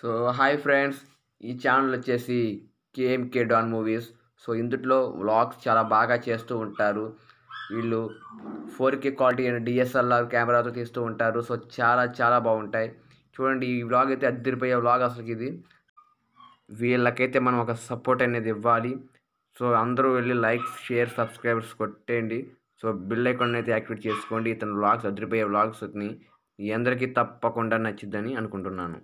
so hi friends ఈ channel వచ్చేసి KMK don movies so ఇందుట్లో వ్లాగ్స్ చాలా బాగా చేస్తూ ఉంటారు వీళ్ళు ఫోర్ కే క్వాలిటీ అయిన డిఎస్ఎల్ఆర్ కెమెరాతో తీస్తూ ఉంటారు సో చాలా చాలా బాగుంటాయి చూడండి ఈ వ్లాగ్ అయితే అద్దరిపోయే వ్లాగ్ అసలుకి ఇది వీళ్ళకైతే మనం ఒక సపోర్ట్ అనేది ఇవ్వాలి సో అందరూ వెళ్ళి లైక్స్ షేర్ సబ్స్క్రైబర్స్ కొట్టేయండి సో బిల్ ఐకాన్ అయితే యాక్టివేట్ చేసుకోండి ఇతను వ్లాగ్స్ అద్దరిపోయే వ్లాగ్స్ని ఈ అందరికీ తప్పకుండా నచ్చిద్దని అనుకుంటున్నాను